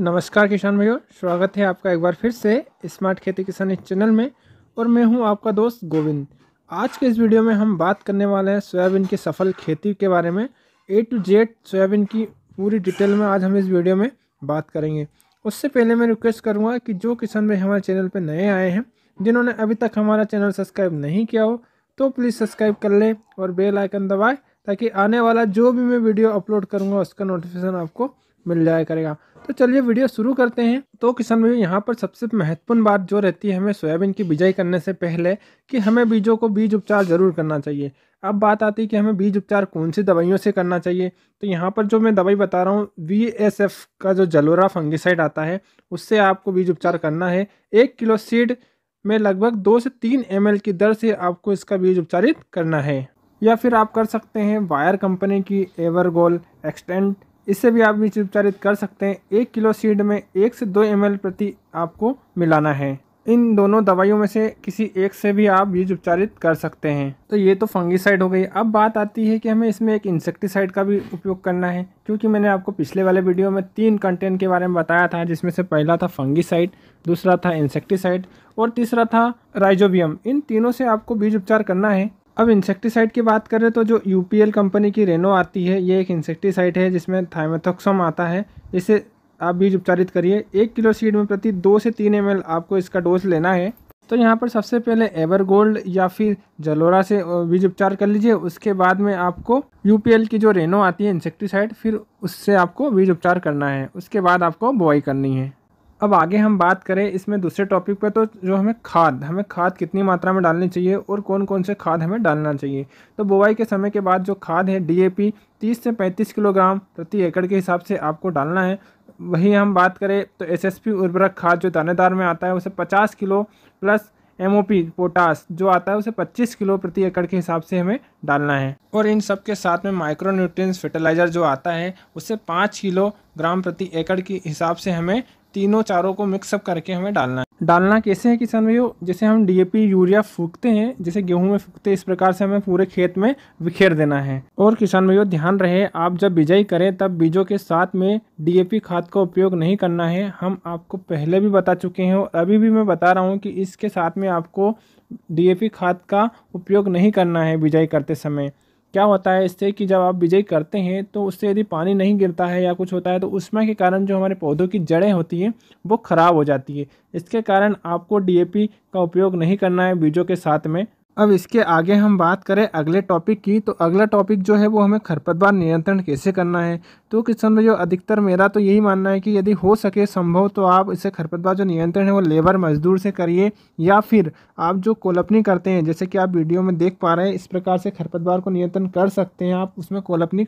नमस्कार किसान भाइयों स्वागत है आपका एक बार फिर से स्मार्ट खेती किसान इस चैनल में और मैं हूं आपका दोस्त गोविंद आज के इस वीडियो में हम बात करने वाले हैं सोयाबीन की सफल खेती के बारे में ए टू जेड सोयाबीन की पूरी डिटेल में आज हम इस वीडियो में बात करेंगे उससे पहले मैं रिक्वेस्ट करूँगा कि जो किसान भाई हमारे चैनल पर नए आए हैं जिन्होंने अभी तक हमारा चैनल सब्सक्राइब नहीं किया हो तो प्लीज़ सब्सक्राइब कर लें और बेलाइकन दबाएँ ताकि आने वाला जो भी मैं वीडियो अपलोड करूँगा उसका नोटिफिकेशन आपको मिल जाया करेगा तो चलिए वीडियो शुरू करते हैं तो किसान भाई यहाँ पर सबसे महत्वपूर्ण बात जो रहती है हमें सोयाबीन की बिजाई करने से पहले कि हमें बीजों को बीज उपचार ज़रूर करना चाहिए अब बात आती है कि हमें बीज उपचार कौन सी दवाइयों से करना चाहिए तो यहाँ पर जो मैं दवाई बता रहा हूँ वी एस एफ का जो जलोरा फंगिसाइड आता है उससे आपको बीज उपचार करना है एक किलो सीड में लगभग दो से तीन एम की दर से आपको इसका बीज उपचारित करना है या फिर आप कर सकते हैं वायर कंपनी की एवरगोल एक्सटेंट इससे भी आप बीज उपचारित कर सकते हैं एक किलो सीड में एक से दो एम प्रति आपको मिलाना है इन दोनों दवाइयों में से किसी एक से भी आप बीज उपचारित कर सकते हैं तो ये तो फंगिसाइड हो गई अब बात आती है कि हमें इसमें एक इंसेक्टिसाइड का भी उपयोग करना है क्योंकि मैंने आपको पिछले वाले वीडियो में तीन कंटेंट के बारे में बताया था जिसमें से पहला था फंगिसाइड दूसरा था इंसेक्टिसाइड और तीसरा था राइजोबियम इन तीनों से आपको बीज उपचार करना है अब इंसेक्टिसाइड की बात करें तो जो यू कंपनी की रेनो आती है ये एक इंसेक्टिसाइड है जिसमें थाइमेथोक्सम आता है इसे आप बीज उपचारित करिए एक किलो सीड में प्रति दो से तीन एम आपको इसका डोज लेना है तो यहाँ पर सबसे पहले एवर गोल्ड या फिर जलोरा से बीज उपचार कर लीजिए उसके बाद में आपको यू की जो रेनो आती है इंसेक्टिसाइड फिर उससे आपको बीज उपचार करना है उसके बाद आपको बुआई करनी है अब आगे हम बात करें इसमें दूसरे टॉपिक पर तो जो हमें खाद हमें खाद कितनी मात्रा में डालनी चाहिए और कौन कौन से खाद हमें डालना चाहिए तो बुवाई के समय के बाद जो खाद है डीएपी 30 से 35 किलोग्राम प्रति एकड़ के हिसाब से आपको डालना है वही हम बात करें तो एसएसपी उर्वरक खाद जो दानेदार में आता है उसे पचास किलो प्लस एम पोटास जो आता है उसे 25 किलो प्रति एकड़ के हिसाब से हमें डालना है और इन सब के साथ में माइक्रोन्यूट्रिएंट्स फर्टिलाइज़र जो आता है उसे 5 किलो ग्राम प्रति एकड़ के हिसाब से हमें तीनों चारों को मिक्सअप करके हमें डालना है डालना कैसे है किसान भाइयों जैसे हम डीएपी यूरिया फूकते हैं जैसे गेहूं में फूकते हैं इस प्रकार से हमें पूरे खेत में बिखेर देना है और किसान भाइयों ध्यान रहे आप जब बिजाई करें तब बीजों के साथ में डीएपी खाद का उपयोग नहीं करना है हम आपको पहले भी बता चुके हैं और अभी भी मैं बता रहा हूँ कि इसके साथ में आपको डी खाद का उपयोग नहीं करना है बिजाई करते समय क्या होता है इससे कि जब आप बिजाई करते हैं तो उससे यदि पानी नहीं गिरता है या कुछ होता है तो उसमें के कारण जो हमारे पौधों की जड़ें होती हैं वो ख़राब हो जाती है इसके कारण आपको डीएपी का उपयोग नहीं करना है बीजों के साथ में अब इसके आगे हम बात करें अगले टॉपिक की तो अगला टॉपिक जो है वो हमें खरपतवार नियंत्रण कैसे करना है तो किसान भाई अधिकतर मेरा तो यही मानना है कि यदि हो सके संभव तो आप इसे खरपतवार जो नियंत्रण है वो लेबर मजदूर से करिए या फिर आप जो कोलपनी करते हैं जैसे कि आप वीडियो में देख पा रहे हैं इस प्रकार से खरपतवार को नियंत्रण कर सकते हैं आप उसमें कोलपनी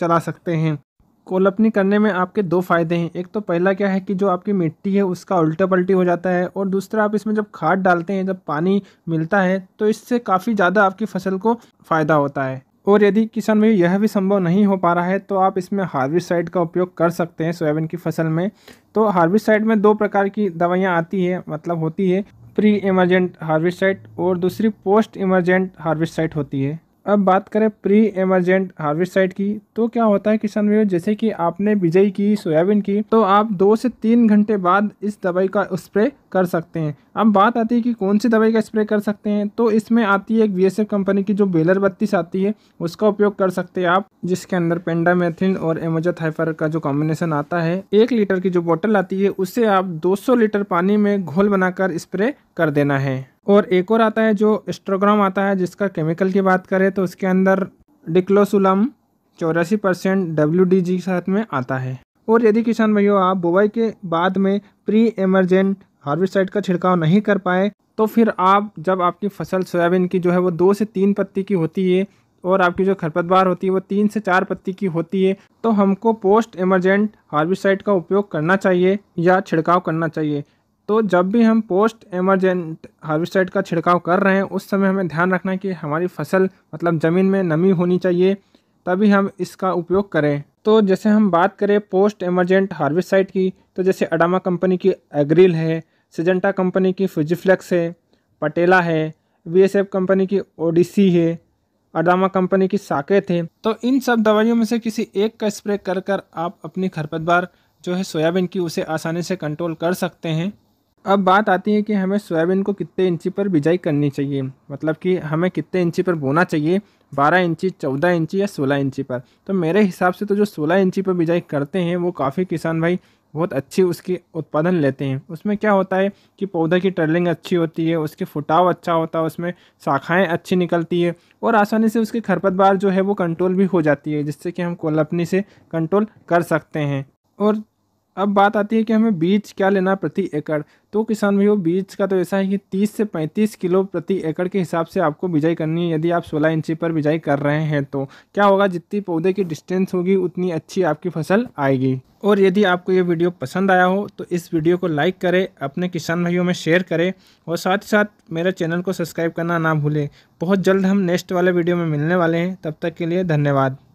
चला सकते हैं कोलपनी करने में आपके दो फ़ायदे हैं एक तो पहला क्या है कि जो आपकी मिट्टी है उसका उल्टा पल्टी हो जाता है और दूसरा आप इसमें जब खाद डालते हैं जब पानी मिलता है तो इससे काफ़ी ज़्यादा आपकी फसल को फ़ायदा होता है और यदि किसान में यह भी संभव नहीं हो पा रहा है तो आप इसमें हार्बिसाइड का उपयोग कर सकते हैं सोयाबीन की फसल में तो हार्बिसाइड में दो प्रकार की दवाइयाँ आती है मतलब होती है प्री इमरजेंट हार्बिसाइड और दूसरी पोस्ट इमरजेंट हार्बिसाइड होती है अब बात करें प्री एमरजेंट हार्वेस्टाइड की तो क्या होता है किसान भाई जैसे कि आपने बिजई की सोयाबीन की तो आप दो से तीन घंटे बाद इस दवाई का स्प्रे कर सकते हैं अब बात आती है कि कौन सी दवाई का स्प्रे कर सकते हैं तो इसमें आती है एक बी कंपनी की जो बेलर बत्तीस आती है उसका उपयोग कर सकते हैं आप जिसके अंदर पेंडामेथिन और एमोजाथाइफर का जो कॉम्बिनेशन आता है एक लीटर की जो बॉटल आती है उसे आप दो लीटर पानी में घोल बनाकर स्प्रे कर देना है और एक और आता है जो एस्ट्रोग्राम आता है जिसका केमिकल की बात करें तो उसके अंदर डिक्लोसुलम चौरासी परसेंट डब्ल्यू डी जी के साथ में आता है और यदि किसान भाइयों आप बुवाई के बाद में प्री एमरजेंट हार्बिसाइड का छिड़काव नहीं कर पाए तो फिर आप जब आपकी फसल सोयाबीन की जो है वो दो से तीन पत्ती की होती है और आपकी जो खरपतवार होती है वो तीन से चार पत्ती की होती है तो हमको पोस्ट इमरजेंट हार्बिसाइड का उपयोग करना चाहिए या छिड़काव करना चाहिए तो जब भी हम पोस्ट एमरजेंट हार्वेस्टाइड का छिड़काव कर रहे हैं उस समय हमें ध्यान रखना है कि हमारी फसल मतलब ज़मीन में नमी होनी चाहिए तभी हम इसका उपयोग करें तो जैसे हम बात करें पोस्ट एमरजेंट हार्वेस्टाइड की तो जैसे अडामा कंपनी की एग्रिल है सिजेंटा कंपनी की फिजिफ्लेक्स है पटेला है वी कंपनी की ओडिसी है अडामा कंपनी की साकेत है तो इन सब दवाइयों में से किसी एक का स्प्रे कर कर आप अपनी खरपतवार जो है सोयाबीन की उसे आसानी से कंट्रोल कर सकते हैं अब बात आती है कि हमें सोयाबीन को कितने इंची पर बिजाई करनी चाहिए मतलब कि हमें कितने इंची पर बोना चाहिए बारह इंची चौदह इंची या सोलह इंची पर तो मेरे हिसाब से तो जो सोलह इंची पर बिजाई करते हैं वो काफ़ी किसान भाई बहुत अच्छी उसकी उत्पादन लेते हैं उसमें क्या होता है कि पौधे की टर्लिंग अच्छी होती है उसके फुटाव अच्छा होता है उसमें शाखाएँ अच्छी निकलती है और आसानी से उसकी खरपतवार जो है वो कंट्रोल भी हो जाती है जिससे कि हम कोलपनी से कंट्रोल कर सकते हैं और अब बात आती है कि हमें बीज क्या लेना प्रति एकड़ तो किसान भाइयों बीज का तो ऐसा है कि 30 से 35 किलो प्रति एकड़ के हिसाब से आपको बिजाई करनी है यदि आप 16 इंची पर बिजाई कर रहे हैं तो क्या होगा जितनी पौधे की डिस्टेंस होगी उतनी अच्छी आपकी फसल आएगी और यदि आपको ये वीडियो पसंद आया हो तो इस वीडियो को लाइक करें अपने किसान भाइयों में शेयर करें और साथ ही साथ मेरे चैनल को सब्सक्राइब करना ना भूलें बहुत जल्द हम नेक्स्ट वाले वीडियो में मिलने वाले हैं तब तक के लिए धन्यवाद